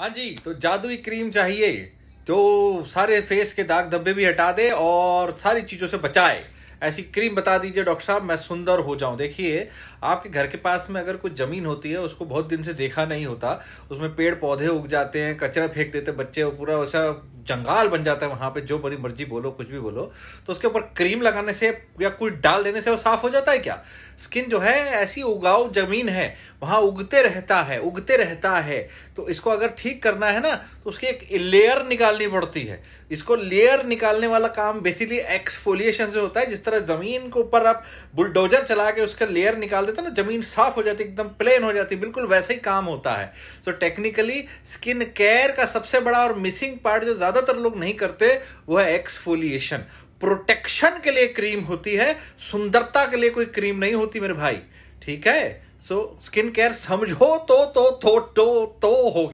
हाँ जी तो जादुई क्रीम चाहिए जो तो सारे फेस के दाग धब्बे भी हटा दे और सारी चीज़ों से बचाए ऐसी क्रीम बता दीजिए डॉक्टर साहब मैं सुंदर हो जाऊं देखिए आपके घर के पास में अगर कुछ ज़मीन होती है उसको बहुत दिन से देखा नहीं होता उसमें पेड़ पौधे उग जाते हैं कचरा फेंक देते बच्चे पूरा वैसा जंगाल बन जाता है वहां पे जो बड़ी मर्जी बोलो कुछ भी बोलो तो उसके ऊपर क्रीम लगाने से या कुछ डाल देने से वो साफ हो जाता है क्या स्किन जो है ऐसी उगाऊ जमीन है वहां उगते रहता है उगते रहता है तो इसको अगर ठीक करना है ना तो उसकी एक लेयर निकालनी पड़ती है इसको लेयर निकालने वाला काम बेसिकली एक्सफोलिएशन से होता है जिस तरह जमीन के ऊपर आप बुलडोजर चला के उसका लेयर निकाल देते ना जमीन साफ हो जाती एकदम प्लेन हो जाती बिल्कुल वैसे ही काम होता है सो टेक्निकली स्किन केयर का सबसे बड़ा और मिसिंग पार्ट जो ज्यादा ज्यादातर लोग नहीं करते वह एक्सफोलिएशन प्रोटेक्शन के लिए क्रीम होती है सुंदरता के लिए कोई क्रीम नहीं होती मेरे भाई ठीक है सो स्किन केयर समझो तो तो तो तो, तो हो